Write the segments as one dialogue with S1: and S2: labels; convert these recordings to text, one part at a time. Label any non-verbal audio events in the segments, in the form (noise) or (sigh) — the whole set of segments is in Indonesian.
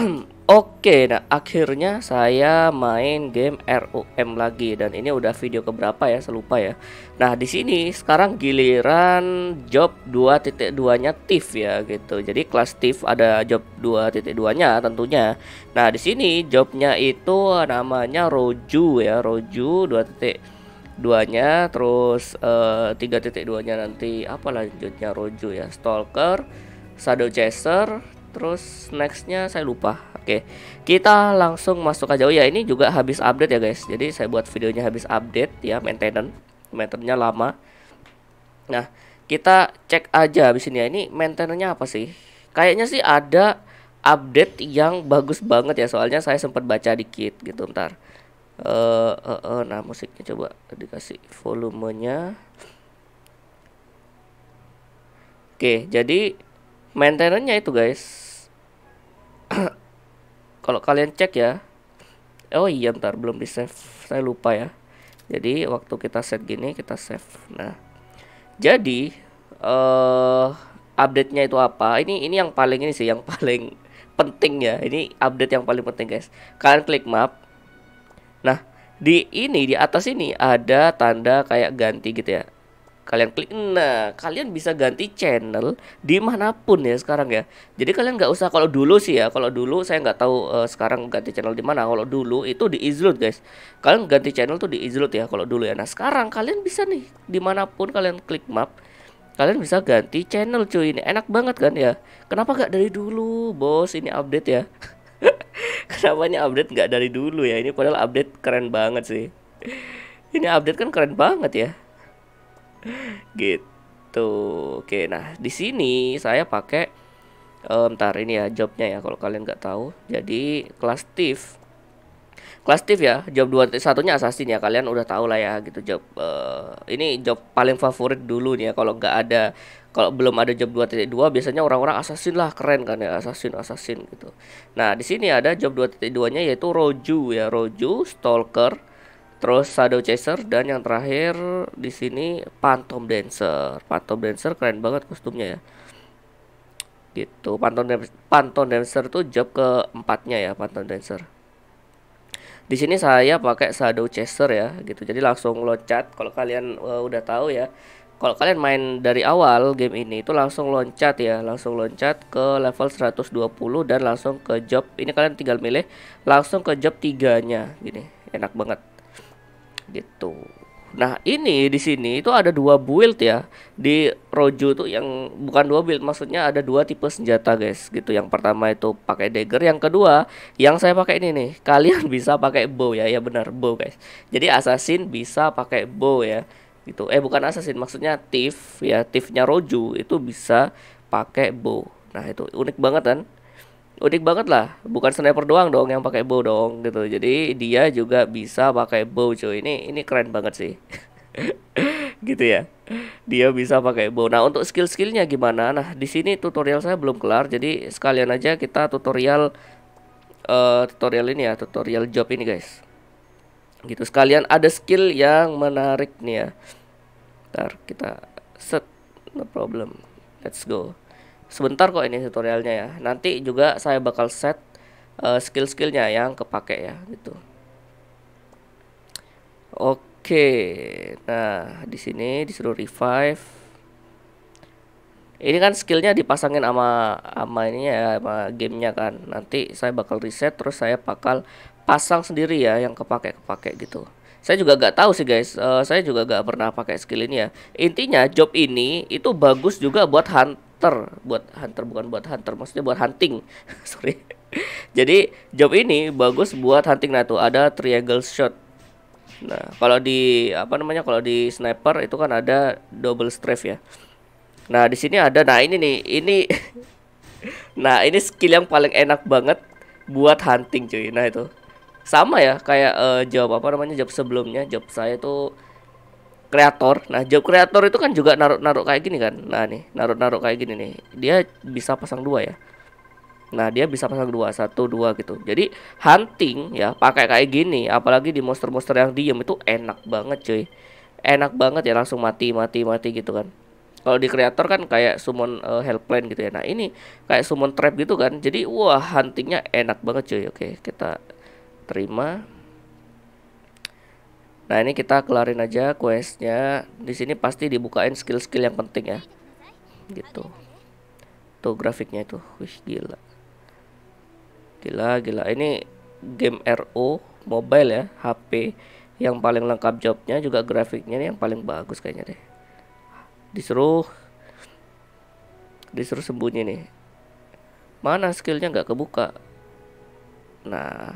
S1: (clears throat) Oke, nah akhirnya saya main game ROM lagi dan ini udah video keberapa ya, selupa ya. Nah di sini sekarang giliran job 2.2-nya Thief ya gitu. Jadi kelas Thief ada job 2.2-nya tentunya. Nah di sini jobnya itu namanya Roju ya, Roju 2.2-nya, terus uh, eh, 3.2-nya nanti apa lanjutnya Roju ya, Stalker, Shadow Chaser, Terus nextnya saya lupa. Oke, kita langsung masuk aja. Oh ya, ini juga habis update ya guys. Jadi saya buat videonya habis update ya maintenance. Maintenance lama. Nah, kita cek aja habis ini ya. Ini maintenance-nya apa sih? Kayaknya sih ada update yang bagus banget ya. Soalnya saya sempat baca dikit gitu ntar. Uh, uh, uh, nah musiknya coba dikasih volumenya. Oke, jadi maintenance-nya itu guys (clears throat) kalau kalian cek ya oh iya ntar belum di save saya lupa ya jadi waktu kita set gini kita save nah jadi uh, eh, update nya itu apa ini ini yang paling ini sih yang (laughs) paling penting ya ini update yang paling penting guys kalian klik map nah di ini di atas ini ada tanda kayak ganti gitu ya kalian klik nah kalian bisa ganti channel dimanapun ya sekarang ya jadi kalian nggak usah kalau dulu sih ya kalau dulu saya nggak tahu uh, sekarang ganti channel di mana kalau dulu itu di Izlut guys kalian ganti channel tuh di Izlut ya kalau dulu ya nah sekarang kalian bisa nih dimanapun kalian klik map kalian bisa ganti channel cuy ini enak banget kan ya kenapa nggak dari dulu bos ini update ya (laughs) kenapa ini update nggak dari dulu ya ini padahal update keren banget sih ini update kan keren banget ya gitu oke nah di sini saya pakai um, ntar ini ya jobnya ya kalau kalian nggak tahu jadi kelas tif kelas tif ya job dua satunya assassin ya kalian udah tahu lah ya gitu job uh, ini job paling favorit dulu nih ya kalau nggak ada kalau belum ada job 2.2 biasanya orang-orang assassin lah keren kan ya assassin assassin gitu nah di sini ada job 2.2 nya yaitu roju ya roju stalker Terus shadow chaser dan yang terakhir di sini phantom dancer. Phantom dancer keren banget kostumnya ya. Gitu. Phantom dancer, phantom dancer tuh job keempatnya ya phantom dancer. Di sini saya pakai shadow chaser ya gitu. Jadi langsung loncat kalau kalian uh, udah tahu ya. Kalau kalian main dari awal game ini itu langsung loncat ya, langsung loncat ke level 120 dan langsung ke job. Ini kalian tinggal milih langsung ke job tiganya. gini. Enak banget gitu Nah ini di sini itu ada dua build ya di Rojo tuh yang bukan dua build maksudnya ada dua tipe senjata guys gitu yang pertama itu pakai dagger yang kedua yang saya pakai ini nih (laughs) kalian bisa pakai bow ya ya benar bow guys jadi assassin bisa pakai bow ya gitu eh bukan assassin maksudnya thief ya thiefnya Rojo itu bisa pakai bow nah itu unik banget kan unik banget lah bukan sniper doang dong yang pakai bow dong gitu jadi dia juga bisa pakai bow cuy ini ini keren banget sih (laughs) gitu ya dia bisa pakai bow nah untuk skill skillnya gimana nah di sini tutorial saya belum kelar jadi sekalian aja kita tutorial uh, tutorial ini ya tutorial job ini guys gitu sekalian ada skill yang menarik nih ya ntar kita set no problem let's go sebentar kok ini tutorialnya ya nanti juga saya bakal set uh, skill-skillnya yang kepake ya gitu oke nah di sini disuruh revive ini kan skillnya dipasangin ama ama ini ya sama gamenya kan nanti saya bakal reset terus saya bakal pasang sendiri ya yang kepake kepake gitu saya juga gak tahu sih guys uh, saya juga gak pernah pakai skill ini ya intinya job ini itu bagus juga buat hunt hunter buat hunter bukan buat hunter maksudnya buat hunting (laughs) sorry jadi job ini bagus buat hunting nah tuh ada triangle shot nah kalau di apa namanya kalau di sniper itu kan ada double strafe ya nah di sini ada nah ini nih ini (laughs) nah ini skill yang paling enak banget buat hunting cuy nah itu sama ya kayak uh, job apa namanya job sebelumnya job saya tuh kreator. Nah, job kreator itu kan juga naruh-naruh kayak gini kan. Nah, nih, naruh-naruh kayak gini nih. Dia bisa pasang dua ya. Nah, dia bisa pasang dua, satu, dua gitu. Jadi, hunting ya, pakai kayak gini, apalagi di monster-monster yang diem itu enak banget, cuy. Enak banget ya langsung mati, mati, mati gitu kan. Kalau di kreator kan kayak summon uh, helpline gitu ya. Nah, ini kayak summon trap gitu kan. Jadi, wah, huntingnya enak banget, cuy. Oke, kita terima. Nah ini kita kelarin aja questnya. Di sini pasti dibukain skill-skill yang penting ya. Gitu. Tuh grafiknya itu, wih gila. Gila gila. Ini game RO mobile ya, HP yang paling lengkap jobnya juga grafiknya nih yang paling bagus kayaknya deh. Disuruh disuruh sembunyi nih. Mana skillnya nggak kebuka? Nah,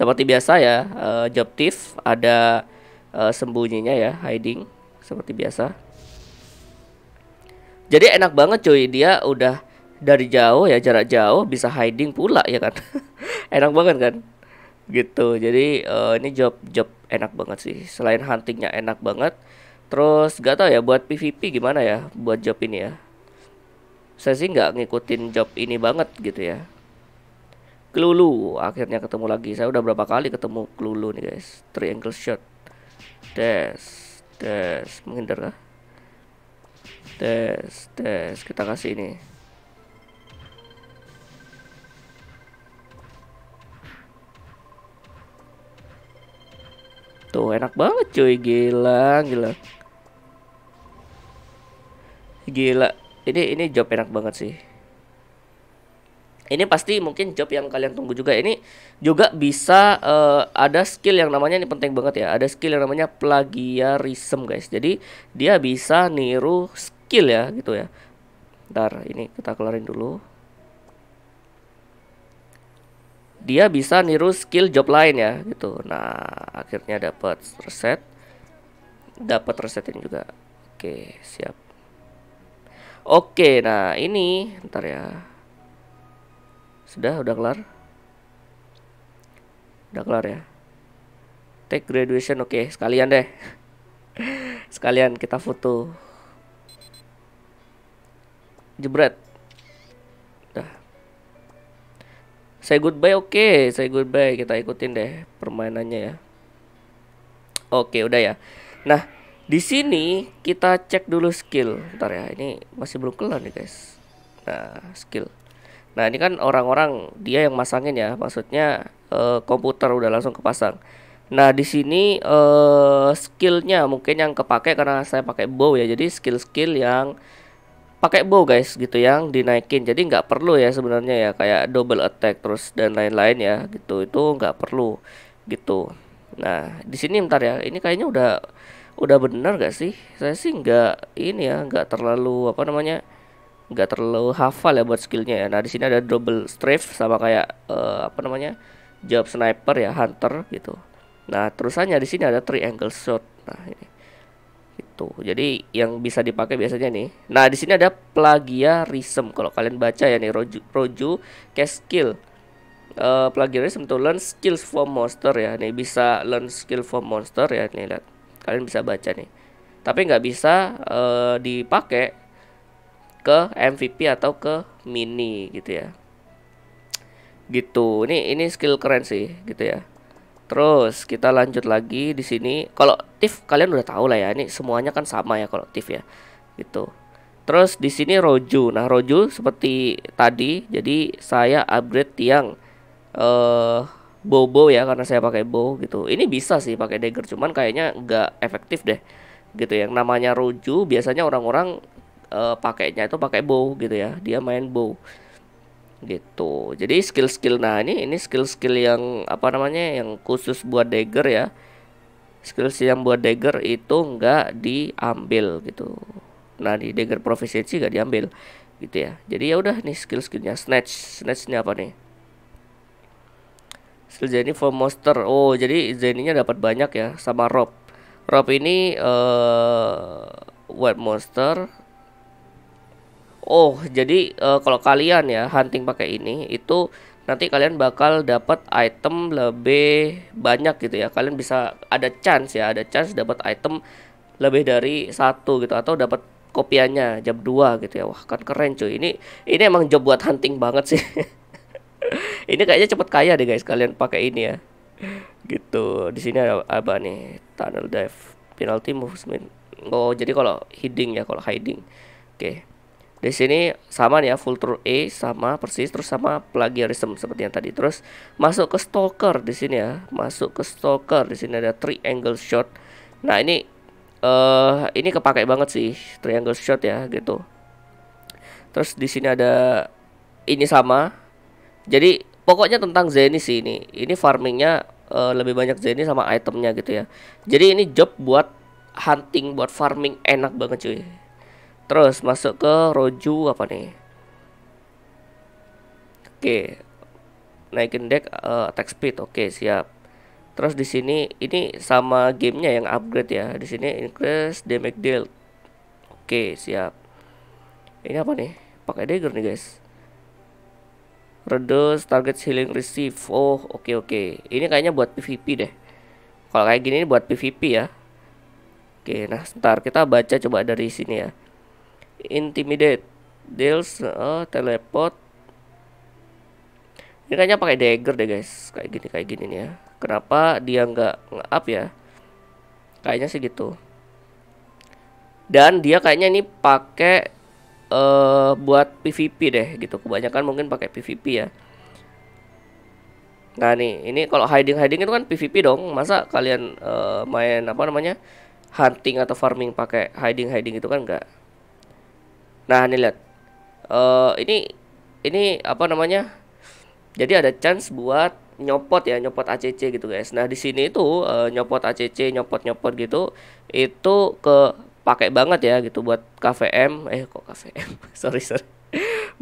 S1: seperti biasa ya, uh, job thief ada uh, sembunyinya ya, hiding seperti biasa. Jadi enak banget cuy, dia udah dari jauh ya jarak jauh bisa hiding pula ya kan. (laughs) enak banget kan? Gitu. Jadi uh, ini job job enak banget sih. Selain huntingnya enak banget, terus gak tau ya buat PVP gimana ya buat job ini ya. Saya sih nggak ngikutin job ini banget gitu ya. Kelulu akhirnya ketemu lagi saya udah berapa kali ketemu Kelulu nih guys triangle shot des des menghindar kah des des kita kasih ini tuh enak banget cuy gila gila gila ini ini job enak banget sih ini pasti mungkin job yang kalian tunggu juga ini juga bisa uh, ada skill yang namanya ini penting banget ya ada skill yang namanya plagiarism guys jadi dia bisa niru skill ya gitu ya ntar ini kita kelarin dulu dia bisa niru skill job lain ya gitu nah akhirnya dapat reset dapat resetin juga oke siap oke nah ini ntar ya sudah, udah kelar. Udah kelar ya. Take graduation, oke, okay, sekalian deh. (laughs) sekalian kita foto. Jebret. Dah. Saya goodbye, oke, okay. saya goodbye. Kita ikutin deh permainannya ya. Oke, okay, udah ya. Nah, di sini kita cek dulu skill. ntar ya, ini masih belum kelar nih, guys. Nah, skill. Nah ini kan orang-orang dia yang masangin ya, maksudnya e, komputer udah langsung kepasang. Nah di sini e, skillnya mungkin yang kepake karena saya pakai bow ya, jadi skill-skill yang pakai bow guys gitu yang dinaikin. Jadi nggak perlu ya sebenarnya ya kayak double attack terus dan lain-lain ya gitu itu nggak perlu gitu. Nah di sini ntar ya, ini kayaknya udah udah benar gak sih? Saya sih nggak ini ya nggak terlalu apa namanya nggak terlalu hafal ya buat skillnya ya. Nah di sini ada double strafe sama kayak uh, apa namanya job sniper ya hunter gitu. Nah terusannya di sini ada triangle shot. Nah ini itu Jadi yang bisa dipakai biasanya nih. Nah di sini ada plagiarism kalau kalian baca ya nih roju roju case skill. Uh, plagiarism to learn skills for monster ya nih bisa learn skill for monster ya nih lihat kalian bisa baca nih tapi nggak bisa uh, dipakai ke MVP atau ke mini gitu ya gitu ini ini skill keren sih gitu ya terus kita lanjut lagi di sini kalau tif kalian udah tahu lah ya ini semuanya kan sama ya kalau tif ya gitu terus di sini roju nah roju seperti tadi jadi saya upgrade tiang uh, bobo ya karena saya pakai bow gitu ini bisa sih pakai dagger cuman kayaknya nggak efektif deh gitu ya. yang namanya roju biasanya orang-orang uh, pakainya itu pakai bow gitu ya dia main bow gitu jadi skill-skill nah ini ini skill-skill yang apa namanya yang khusus buat dagger ya skill yang buat dagger itu nggak diambil gitu nah di dagger proficiency nggak diambil gitu ya jadi ya udah nih skill-skillnya snatch snatchnya apa nih skill jadi for monster oh jadi Zeninya dapat banyak ya sama Rob Rob ini uh, white monster oh jadi uh, kalau kalian ya hunting pakai ini itu nanti kalian bakal dapat item lebih banyak gitu ya kalian bisa ada chance ya ada chance dapat item lebih dari satu gitu atau dapat kopiannya jam 2 gitu ya wah kan keren cuy ini ini emang job buat hunting banget sih (laughs) ini kayaknya cepet kaya deh guys kalian pakai ini ya gitu di sini ada apa nih tunnel dive penalty movement oh jadi kalau hiding ya kalau hiding oke okay di sini sama nih ya full true A sama persis terus sama plagiarism seperti yang tadi terus masuk ke stalker di sini ya masuk ke stalker di sini ada triangle shot nah ini uh, ini kepakai banget sih triangle shot ya gitu terus di sini ada ini sama jadi pokoknya tentang Zeni sih ini ini farmingnya uh, lebih banyak Zeni sama itemnya gitu ya jadi ini job buat hunting buat farming enak banget cuy Terus masuk ke Roju apa nih? Oke. Naikin deck uh, attack speed. Oke, siap. Terus di sini ini sama gamenya yang upgrade ya. Di sini increase damage deal. Oke, siap. Ini apa nih? Pakai dagger nih, guys. Reduce target healing receive. Oh, oke oke. Ini kayaknya buat PVP deh. Kalau kayak gini ini buat PVP ya. Oke, nah sebentar kita baca coba dari sini ya intimidate deals uh, teleport ini kayaknya pakai dagger deh guys kayak gini kayak gini nih ya kenapa dia nggak nge up ya kayaknya sih gitu dan dia kayaknya ini pakai uh, buat PVP deh gitu kebanyakan mungkin pakai PVP ya nah nih ini kalau hiding hiding itu kan PVP dong masa kalian uh, main apa namanya hunting atau farming pakai hiding hiding itu kan nggak? nah ini lihat uh, ini ini apa namanya jadi ada chance buat nyopot ya nyopot ACC gitu guys nah di sini itu uh, nyopot ACC nyopot nyopot gitu itu ke pakai banget ya gitu buat KVM eh kok KVM (laughs) sorry sorry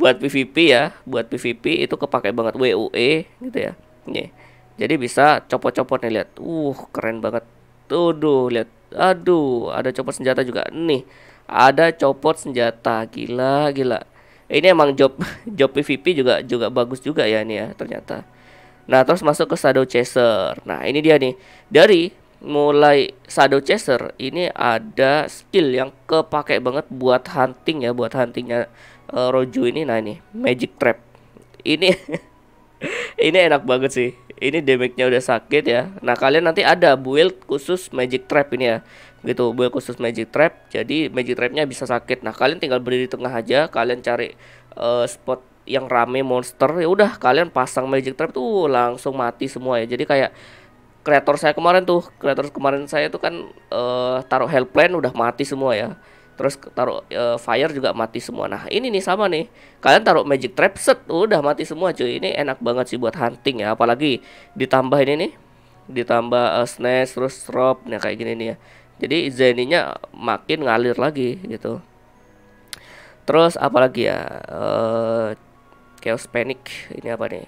S1: buat PVP ya buat PVP itu kepake banget WUE gitu ya nih jadi bisa copot-copot nih lihat uh keren banget tuh duh lihat aduh ada copot senjata juga nih ada copot senjata gila gila ini emang job (laughs) job PVP juga juga bagus juga ya ini ya ternyata nah terus masuk ke shadow chaser nah ini dia nih dari mulai shadow chaser ini ada skill yang kepake banget buat hunting ya buat huntingnya uh, eh, Roju ini nah ini magic trap ini (laughs) ini enak banget sih ini damage-nya udah sakit ya nah kalian nanti ada build khusus magic trap ini ya gitu build khusus magic trap jadi magic trapnya bisa sakit nah kalian tinggal berdiri di tengah aja kalian cari uh, spot yang rame monster ya udah kalian pasang magic trap tuh langsung mati semua ya jadi kayak kreator saya kemarin tuh kreator kemarin saya tuh kan uh, taruh plan udah mati semua ya terus taruh uh, fire juga mati semua nah ini nih sama nih kalian taruh magic trap set udah mati semua cuy ini enak banget sih buat hunting ya apalagi ditambah ini nih ditambah uh, snatch terus rob nah kayak gini nih ya jadi zeninya makin ngalir lagi gitu terus apalagi ya uh, chaos panic ini apa nih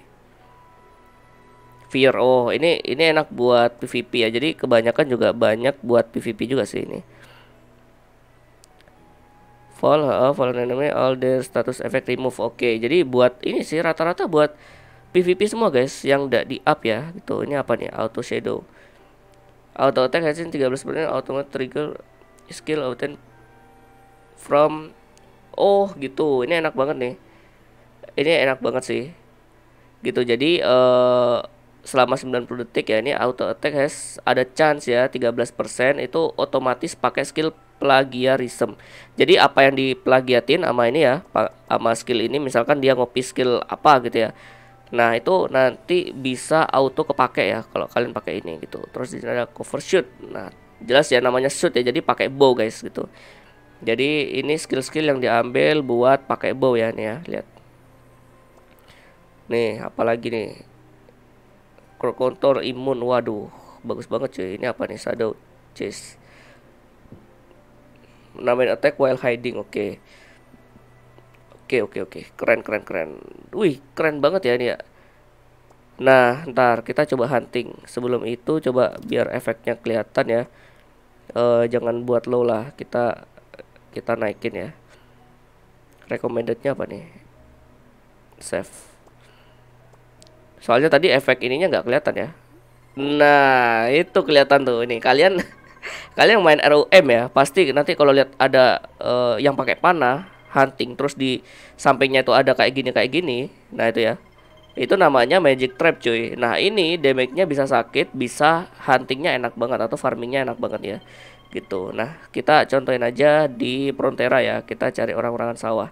S1: fear oh ini ini enak buat pvp ya jadi kebanyakan juga banyak buat pvp juga sih ini fall uh, eh, fall enemy all the status effect remove oke okay, jadi buat ini sih rata-rata buat pvp semua guys yang udah di up ya gitu ini apa nih auto shadow auto attack has 13% automatic trigger skill obtained from oh gitu ini enak banget nih ini enak banget sih gitu jadi uh, selama 90 detik ya ini auto attack has ada chance ya 13% itu otomatis pakai skill plagiarism jadi apa yang diplagiatin sama ini ya sama skill ini misalkan dia ngopi skill apa gitu ya Nah, itu nanti bisa auto kepake ya kalau kalian pakai ini gitu. Terus di sini ada cover shoot. Nah, jelas ya namanya shoot ya. Jadi pakai bow guys gitu. Jadi ini skill-skill yang diambil buat pakai bow ya nih ya. Lihat. Nih, apalagi nih. Crow contour imun. Waduh, bagus banget cuy. Ini apa nih? Shadow chase. Namain attack while hiding. Oke. Okay Oke oke oke, keren keren keren. Wih keren banget ya ini ya. Nah ntar kita coba hunting. Sebelum itu coba biar efeknya kelihatan ya. E, jangan buat low lah, kita kita naikin ya. Recommendednya apa nih? Save. Soalnya tadi efek ininya nggak kelihatan ya. Nah itu kelihatan tuh ini kalian (laughs) kalian main ROM ya pasti nanti kalau lihat ada uh, yang pakai panah hunting terus di sampingnya itu ada kayak gini kayak gini nah itu ya itu namanya magic trap cuy nah ini damage-nya bisa sakit bisa huntingnya enak banget atau farmingnya enak banget ya gitu nah kita contohin aja di Prontera ya kita cari orang-orangan sawah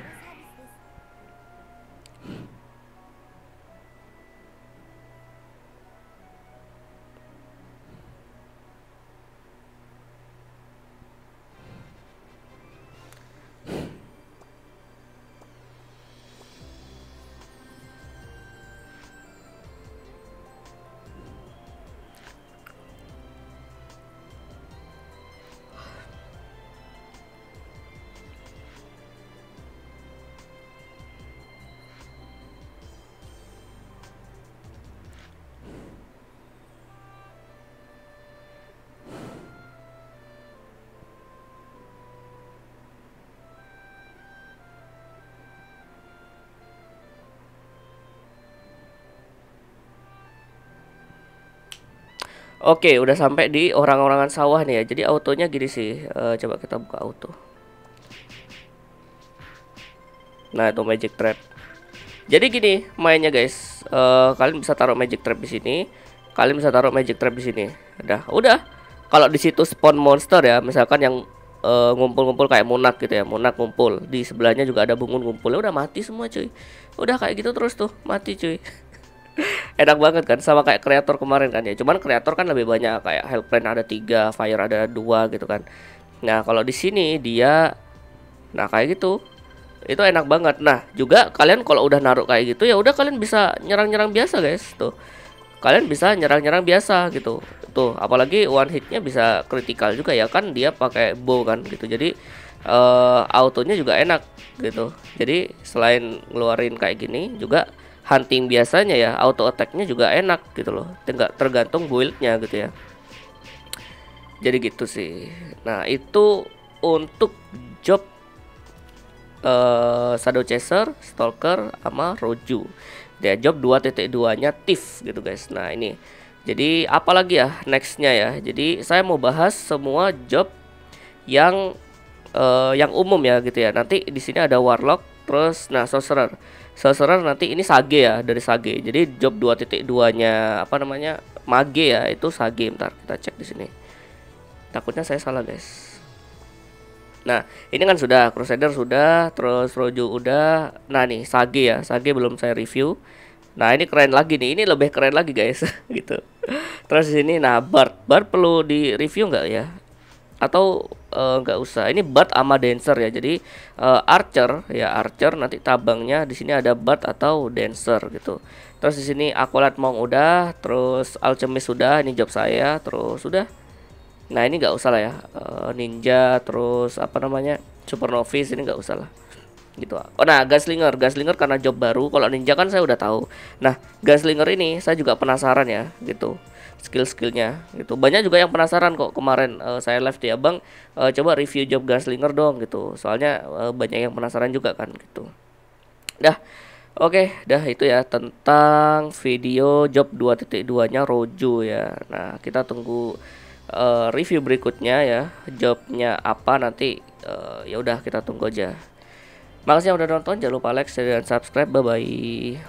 S1: Oke, udah sampai di orang-orangan sawah nih ya. Jadi autonya gini sih. Uh, coba kita buka auto. Nah, itu magic trap. Jadi gini mainnya guys. Uh, kalian bisa taruh magic trap di sini. Kalian bisa taruh magic trap di sini. Udah, udah. Kalau di situ spawn monster ya, misalkan yang eh, ngumpul-ngumpul uh, kayak monak gitu ya monak ngumpul di sebelahnya juga ada bungun ngumpul ya udah mati semua cuy udah kayak gitu terus tuh mati cuy enak banget kan sama kayak kreator kemarin kan ya cuman kreator kan lebih banyak kayak helpline ada tiga fire ada dua gitu kan nah kalau di sini dia nah kayak gitu itu enak banget nah juga kalian kalau udah naruh kayak gitu ya udah kalian bisa nyerang-nyerang biasa guys tuh kalian bisa nyerang-nyerang biasa gitu tuh apalagi one hitnya bisa kritikal juga ya kan dia pakai bow kan gitu jadi uh, autonya juga enak gitu jadi selain ngeluarin kayak gini juga hunting biasanya ya auto attacknya juga enak gitu loh tinggal tergantung buildnya gitu ya jadi gitu sih nah itu untuk job uh, Shadow Chaser, Stalker, sama Roju dia job 2.2 nya Thief gitu guys nah ini jadi apalagi ya nextnya ya jadi saya mau bahas semua job yang uh, yang umum ya gitu ya nanti di sini ada Warlock terus nah Sorcerer sorcerer nanti ini sage ya dari sage jadi job 2.2 nya apa namanya mage ya itu sage ntar kita cek di sini takutnya saya salah guys nah ini kan sudah crusader sudah terus rojo udah nah nih sage ya sage belum saya review nah ini keren lagi nih ini lebih keren lagi guys (laughs) gitu terus ini sini nah bard bard perlu di review nggak ya atau eh, nggak uh, usah. Ini bat ama dancer ya. Jadi uh, archer ya archer nanti tabangnya di sini ada bat atau dancer gitu. Terus di sini akulat mong udah, terus alchemist sudah, ini job saya, terus sudah. Nah, ini nggak usah lah ya. Uh, ninja terus apa namanya? super novice ini nggak usah lah gitu. Oh nah, gaslinger gaslinger karena job baru. Kalau Ninja kan saya udah tahu. Nah, gaslinger ini saya juga penasaran ya, gitu skill-skillnya gitu banyak juga yang penasaran kok kemarin uh, saya live di abang uh, coba review job gunslinger dong gitu soalnya uh, banyak yang penasaran juga kan gitu dah oke okay, dah itu ya tentang video job 2.2 nya rojo ya nah kita tunggu uh, review berikutnya ya jobnya apa nanti uh, ya udah kita tunggu aja makasih yang udah nonton jangan lupa like share dan subscribe bye bye